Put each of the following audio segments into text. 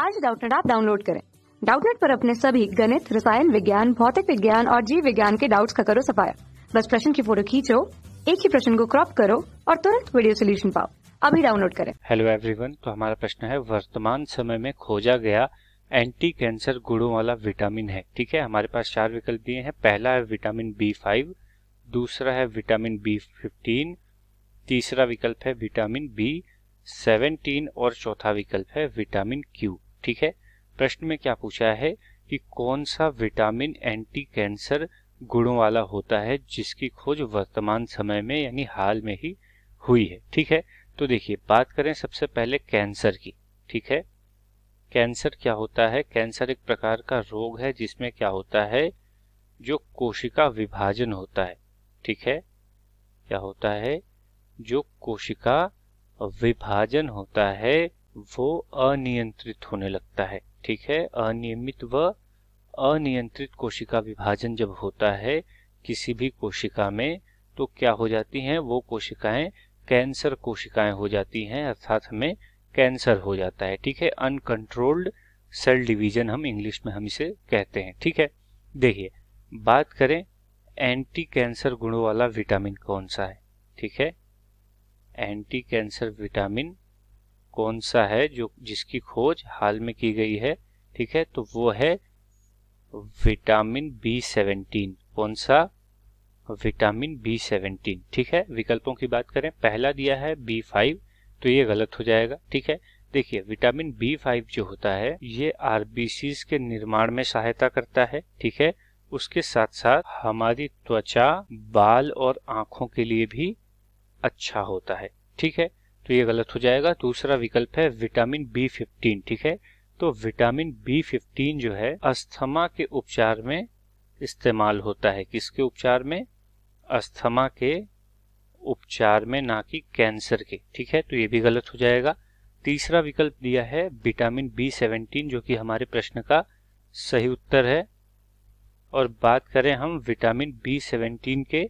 आज डाउटनेट आप डाउनलोड करें डाउटनेट पर अपने सभी गणित रसायन विज्ञान भौतिक विज्ञान और जीव विज्ञान के डाउट्स का करो सफाया बस प्रश्न की फोटो खींचो एक ही प्रश्न को क्रॉप करो और तुरंत वीडियो सोल्यूशन पाओ अभी डाउनलोड करें हेलो एवरीवन तो हमारा प्रश्न है वर्तमान समय में खोजा गया एंटी कैंसर गुड़ों वाला विटामिन है ठीक है हमारे पास चार विकल्प दिए हैं पहला है विटामिन बी फाइव दूसरा है विटामिन बी फिफ्टीन तीसरा विकल्प है विटामिन बी सेवनटीन और चौथा विकल्प है विटामिन क्यू ठीक है प्रश्न में क्या पूछा है कि कौन सा विटामिन एंटी कैंसर गुणों वाला होता है जिसकी खोज वर्तमान समय में यानी हाल में ही हुई है ठीक है तो देखिए बात करें सबसे पहले कैंसर की ठीक है कैंसर क्या होता है कैंसर एक प्रकार का रोग है जिसमें क्या होता है जो कोशिका विभाजन होता है ठीक है क्या होता है जो कोशिका विभाजन होता है वो अनियंत्रित होने लगता है ठीक है अनियमित व अनियंत्रित कोशिका विभाजन जब होता है किसी भी कोशिका में तो क्या हो जाती हैं वो कोशिकाएं कैंसर कोशिकाएं हो जाती हैं अर्थात हमें कैंसर हो जाता है ठीक है अनकंट्रोल्ड सेल डिवीजन हम इंग्लिश में हम इसे कहते हैं ठीक है देखिए बात करें एंटी कैंसर गुणों वाला विटामिन कौन सा है ठीक है एंटी कैंसर विटामिन कौन सा है जो जिसकी खोज हाल में की गई है ठीक है तो वो है विटामिन बी सेवनटीन कौन सा विटामिन बी सेवनटीन ठीक है विकल्पों की बात करें पहला दिया है बी फाइव तो ये गलत हो जाएगा ठीक है देखिए विटामिन बी फाइव जो होता है ये आरबीसी के निर्माण में सहायता करता है ठीक है उसके साथ साथ हमारी त्वचा बाल और आंखों के लिए भी अच्छा होता है ठीक है तो ये गलत हो जाएगा दूसरा विकल्प है विटामिन बी फिफ्टीन ठीक है तो विटामिन बी फिफ्टीन जो है अस्थमा के उपचार में इस्तेमाल होता है किसके उपचार में अस्थमा के उपचार में ना कि कैंसर के ठीक है तो ये भी गलत हो जाएगा तीसरा विकल्प दिया है विटामिन बी सेवनटीन जो कि हमारे प्रश्न का सही उत्तर है और बात करें हम विटामिन बी सेवनटीन के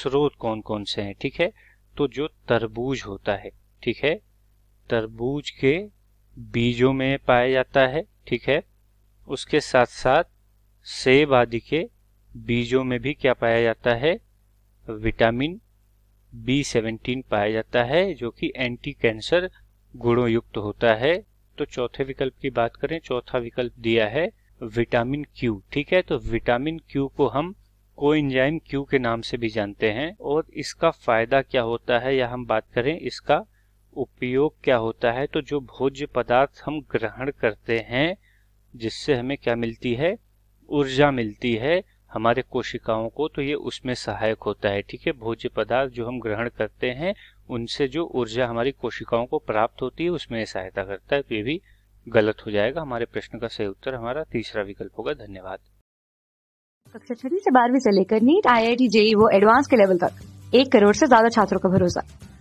स्रोत कौन कौन से हैं ठीक है तो जो तरबूज होता है ठीक है तरबूज के बीजों में पाया जाता है ठीक है उसके साथ साथ सेब आदि के बीजों में भी क्या पाया जाता है विटामिन बी सेवेंटीन पाया जाता है जो कि एंटी कैंसर गुणों युक्त होता है तो चौथे विकल्प की बात करें चौथा विकल्प दिया है विटामिन क्यू ठीक है तो विटामिन क्यू को हम कोइंजाइम क्यू के नाम से भी जानते हैं और इसका फायदा क्या होता है या हम बात करें इसका उपयोग क्या होता है तो जो भोज्य पदार्थ हम ग्रहण करते हैं जिससे हमें क्या मिलती है ऊर्जा मिलती है हमारे कोशिकाओं को तो ये उसमें सहायक होता है ठीक है भोज्य पदार्थ जो हम ग्रहण करते हैं उनसे जो ऊर्जा हमारी कोशिकाओं को प्राप्त होती है उसमें सहायता करता है तो ये भी गलत हो जाएगा हमारे प्रश्न का सही उत्तर हमारा तीसरा विकल्प होगा धन्यवाद कक्षा छठी से बारहवीं से लेकर NEET I I T JEE वो एडवांस के लेवल तक एक करोड़ से ज्यादा छात्रों का भरोसा